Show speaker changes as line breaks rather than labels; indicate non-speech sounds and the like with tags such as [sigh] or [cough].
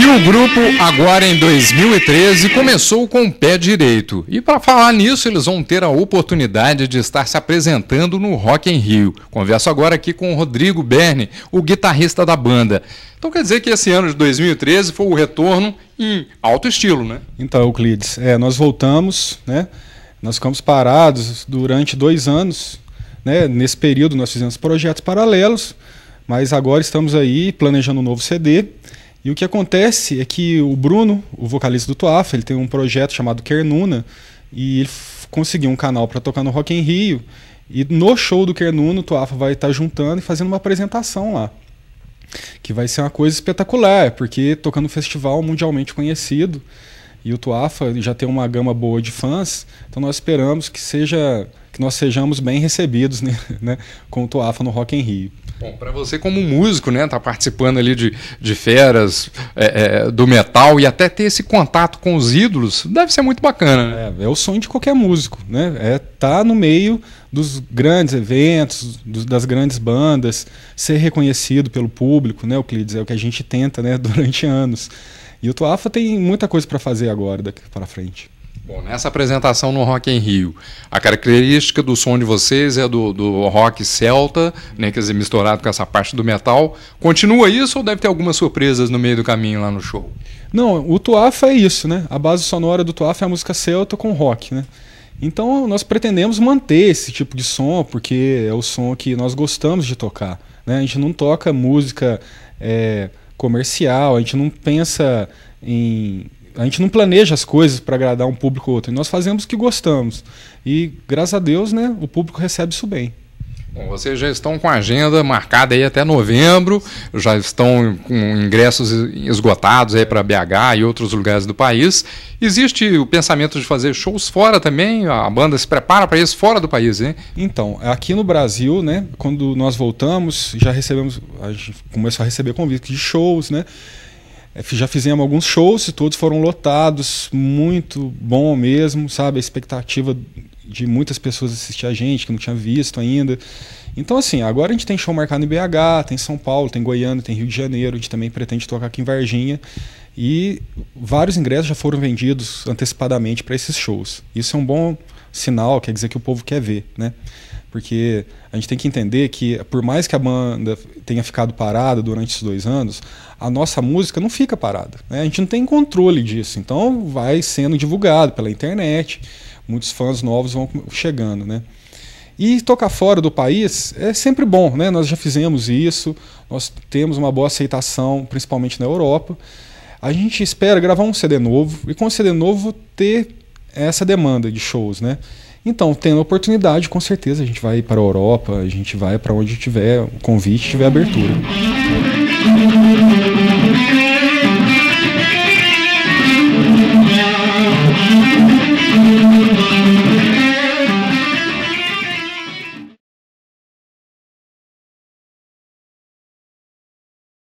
E o grupo, agora em 2013, começou com o pé direito. E para falar nisso, eles vão ter a oportunidade de estar se apresentando no Rock em Rio. Converso agora aqui com o Rodrigo Berne, o guitarrista da banda. Então quer dizer que esse ano de 2013 foi o retorno em alto estilo, né?
Então, Euclides, é, nós voltamos, né? Nós ficamos parados durante dois anos. Né? Nesse período nós fizemos projetos paralelos, mas agora estamos aí planejando um novo CD. E o que acontece é que o Bruno, o vocalista do Tuafa, ele tem um projeto chamado Kernuna e ele conseguiu um canal para tocar no Rock em Rio. E no show do Kernuno, o Tuafa vai estar tá juntando e fazendo uma apresentação lá. Que vai ser uma coisa espetacular, porque tocando um festival mundialmente conhecido. E o Tuafa já tem uma gama boa de fãs, então nós esperamos que seja que nós sejamos bem recebidos [laughs] né, né com o Tuafa no Rock em Rio.
Bom, para você como músico, né, tá participando ali de, de feras é, é, do metal e até ter esse contato com os ídolos, deve ser muito bacana. Né? É, é o sonho de qualquer músico, né?
É tá no meio dos grandes eventos, dos, das grandes bandas, ser reconhecido pelo público, né, Euclides, é o que a gente tenta, né, [laughs] durante anos. E o Tuafa tem muita coisa para fazer agora, daqui para frente.
Bom, nessa apresentação no Rock em Rio, a característica do som de vocês é do, do rock celta, né, quer dizer, misturado com essa parte do metal. Continua isso ou deve ter algumas surpresas no meio do caminho lá no show?
Não, o Tuafa é isso, né? A base sonora do Tuafa é a música celta com rock, né? Então nós pretendemos manter esse tipo de som, porque é o som que nós gostamos de tocar. Né? A gente não toca música é, comercial, a gente não pensa em. A gente não planeja as coisas para agradar um público ou outro. Nós fazemos o que gostamos. E, graças a Deus, né, o público recebe isso bem.
Bom, vocês já estão com a agenda marcada aí até novembro, já estão com ingressos esgotados aí para BH e outros lugares do país. Existe o pensamento de fazer shows fora também? A banda se prepara para isso fora do país, hein?
Então, aqui no Brasil, né, quando nós voltamos, já recebemos, a gente começou a receber convites de shows, né? É, já fizemos alguns shows, todos foram lotados, muito bom mesmo, sabe? A expectativa de muitas pessoas assistir a gente, que não tinha visto ainda. Então, assim, agora a gente tem show marcado em BH, tem São Paulo, tem Goiânia, tem Rio de Janeiro, a gente também pretende tocar aqui em Varginha. E vários ingressos já foram vendidos antecipadamente para esses shows. Isso é um bom sinal, quer dizer que o povo quer ver, né? Porque a gente tem que entender que, por mais que a banda tenha ficado parada durante esses dois anos, a nossa música não fica parada. Né? A gente não tem controle disso. Então, vai sendo divulgado pela internet, muitos fãs novos vão chegando, né? E tocar fora do país é sempre bom, né? Nós já fizemos isso, nós temos uma boa aceitação, principalmente na Europa. A gente espera gravar um CD novo e com o CD novo ter essa demanda de shows, né? Então, tendo a oportunidade, com certeza a gente vai para a Europa, a gente vai para onde tiver o convite, tiver abertura.